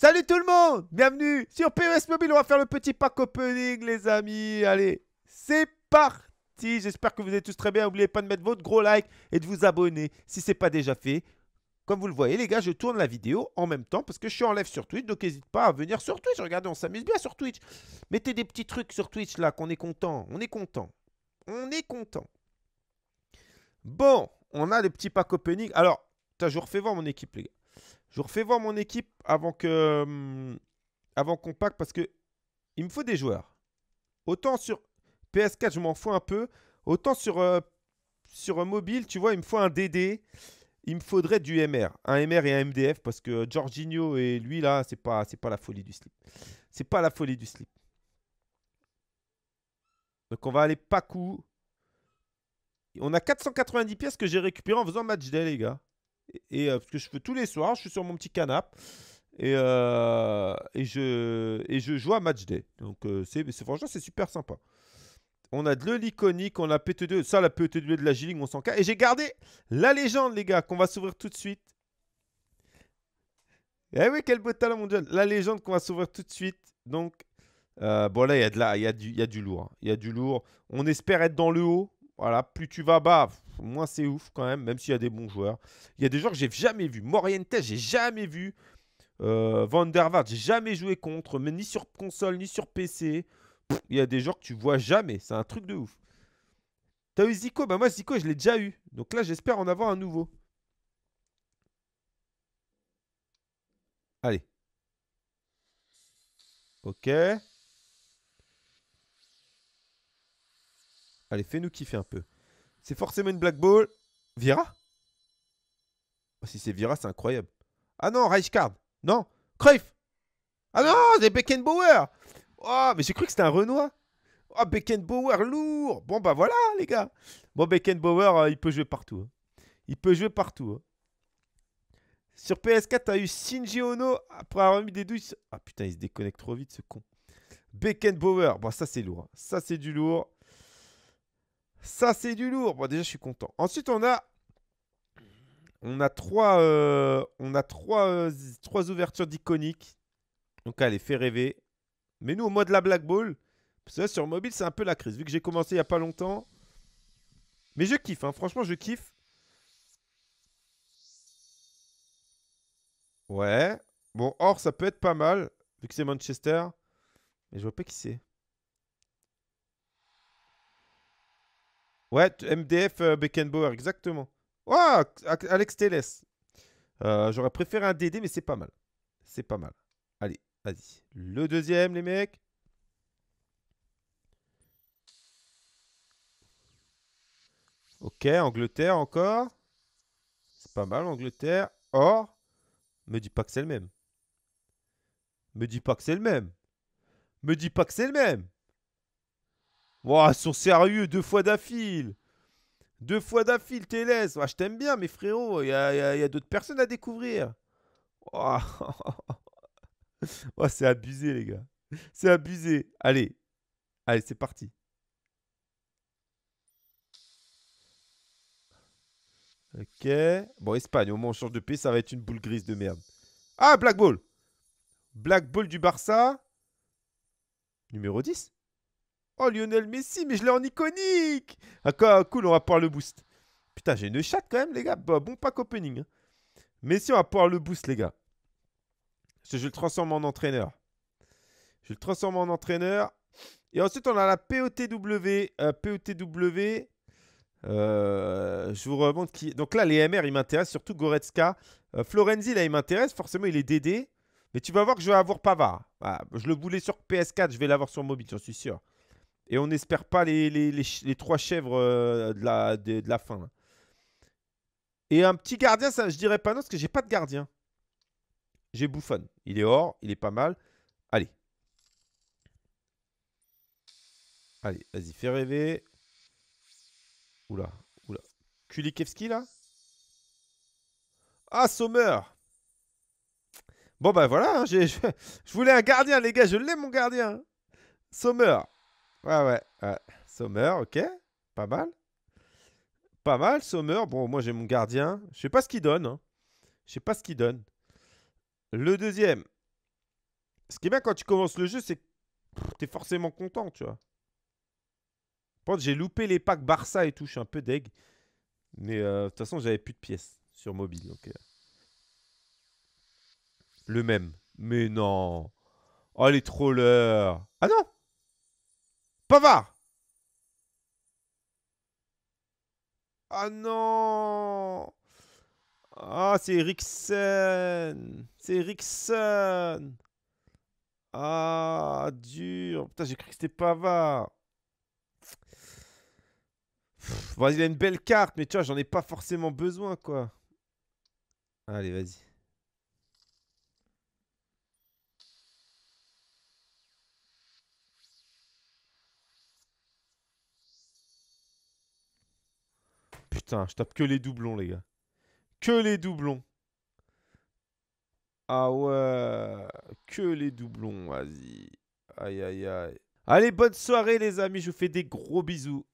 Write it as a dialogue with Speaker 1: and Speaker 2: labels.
Speaker 1: Salut tout le monde Bienvenue sur PES Mobile, on va faire le petit pack opening les amis. Allez, c'est parti J'espère que vous êtes tous très bien. N'oubliez pas de mettre votre gros like et de vous abonner si ce n'est pas déjà fait. Comme vous le voyez les gars, je tourne la vidéo en même temps parce que je suis en live sur Twitch. Donc n'hésite pas à venir sur Twitch. Regardez, on s'amuse bien sur Twitch. Mettez des petits trucs sur Twitch là qu'on est content. On est content. On est content. Bon, on a des petits pack opening. Alors, toujours fait voir mon équipe les gars. Je refais voir mon équipe avant que hum, avant qu'on pack parce que il me faut des joueurs. Autant sur PS4, je m'en fous un peu. Autant sur, euh, euh, mobile, tu vois, il me faut un DD. Il me faudrait du MR. Un MR et un MDF parce que Jorginho et lui, là, c'est pas, pas la folie du slip. C'est pas la folie du slip. Donc on va aller pas coup. On a 490 pièces que j'ai récupérées en faisant match day, les gars. Et euh, parce que je fais tous les soirs, je suis sur mon petit canap euh, Et, je, je joue à Match Day. Donc, euh, c'est, franchement, c'est super sympa. On a de l'iconique on a PT2. Ça, la PT2 de la G-League, on s'en Et j'ai gardé la légende, les gars, qu'on va s'ouvrir tout de suite. Eh oui, quel beau talent mondial. La légende qu'on va s'ouvrir tout de suite. Donc, bon, là, il y, a de y, a du, y a du lourd. Il y a du lourd. On espère être dans le haut. Voilà, plus tu vas bas, moins c'est ouf quand même, même s'il y a des bons joueurs. Il y a des joueurs que j'ai jamais vus. Morientes, j'ai jamais vu. Euh, j'ai jamais joué contre, mais ni sur console, ni sur PC. il y a des joueurs que tu vois jamais. C'est un truc de ouf. T'as eu Zico Bah moi, Zico, je l'ai déjà eu. Donc là, j'espère en avoir un nouveau. Allez. Ok. Allez, fais-nous kiffer un peu. C'est forcément une black ball. Vira ah, Si c'est Vira, c'est incroyable. Ah non, Reichard. Non, Cruyff. Ah non, c'est Beckenbauer. Oh, mais j'ai cru que c'était un Renoir. Oh, Beckenbauer, lourd. Bon, bah voilà, les gars. Bon, Beckenbauer, euh, il peut jouer partout. Hein. Il peut jouer partout. Hein. Sur PS4, t'as eu Shinji Ono après avoir mis des douilles. Ah putain, il se déconnecte trop vite, ce con. Beckenbauer. Bon, ça, c'est lourd. Hein. Ça, c'est du lourd. Ça, c'est du lourd. Bon, déjà, je suis content. Ensuite, on a. On a trois, euh, on a trois, euh, trois ouvertures d'iconiques. Donc, allez, fait rêver. Mais nous, au mode la Black Ball, parce que sur mobile, c'est un peu la crise. Vu que j'ai commencé il n'y a pas longtemps. Mais je kiffe, hein. franchement, je kiffe. Ouais. Bon, or, ça peut être pas mal, vu que c'est Manchester. Mais je vois pas qui c'est. Ouais, MDF euh, Beckenbauer, exactement. Oh, Alex Telles. Euh, j'aurais préféré un DD, mais c'est pas mal. C'est pas mal. Allez, vas-y. Le deuxième, les mecs. Ok, Angleterre encore. C'est pas mal, Angleterre. Or, me dis pas que c'est le même. Me dis pas que c'est le même. Me dis pas que c'est le même. Wow, ils sont sérieux, deux fois d'affil. Deux fois d'affil, Télès. Ah, je t'aime bien, mais frérot, il y a, d'autres personnes à découvrir. c'est abusé, les gars. C'est abusé. Allez, allez, c'est parti. Ok. Bon, Espagne, au moins on change de pays, ça va être une boule grise de merde. Ah, Black Ball Black Ball du Barça. Numéro 10 Oh, Lionel Messi, mais je l'ai en iconique Ah, cool, on va pouvoir le boost. Putain, j'ai une chatte quand même, les gars. Bah, bon pack opening. Hein. Messi, on va pouvoir le boost, les gars. Parce que je le transforme en entraîneur. Je le transforme en entraîneur. Et ensuite, on a la POTW. Euh, POTW. Euh, je vous remonte qui. Donc là, les MR, ils m'intéressent, surtout Goretzka. Euh, Florenzi, là, il m'intéresse. Forcément, il est DD. Mais tu vas voir que je vais avoir Pavard. Ah, je le voulais sur PS4, je vais l'avoir sur mobile, j'en suis sûr. Et on n'espère pas les, les, trois chèvres euh, de la, de, la fin. Et un petit gardien, ça, je dirais pas non, parce que j'ai pas de gardien. J'ai Bouffon. Il est hors, il est pas mal. Allez. Allez, vas-y, fais rêver. Oula, oula. Kulikevski, là Ah, Sommer Bon, ben voilà, hein, je voulais un gardien, les gars, je l'ai, mon gardien. Sommer. Ouais, ouais, Sommer, ok. Pas mal. Pas mal, Sommer. Bon, moi j'ai mon gardien. Je sais pas ce qu'il donne. Hein. Je sais pas ce qu'il donne. Le deuxième. Ce qui est bien quand tu commences le jeu, c'est que tu es forcément content, tu vois. J'ai loupé les packs Barça et tout, je suis un peu deg. Mais euh, de toute façon, j'avais plus de pièces sur mobile. Donc, euh. Le même. Mais non. Oh, les trollers. Ah non Pavard Ah non Ah, c'est Eriksen C'est Eriksen Ah, dur Putain, j'ai cru que c'était Pavard y il a une belle carte, mais tu vois, j'en ai pas forcément besoin, quoi. Allez, vas-y. Putain, je tape que les doublons, les gars. Que les doublons. Ah ouais, que les doublons, vas-y. Aïe, aïe, aïe. Allez, bonne soirée, les amis. Je vous fais des gros bisous.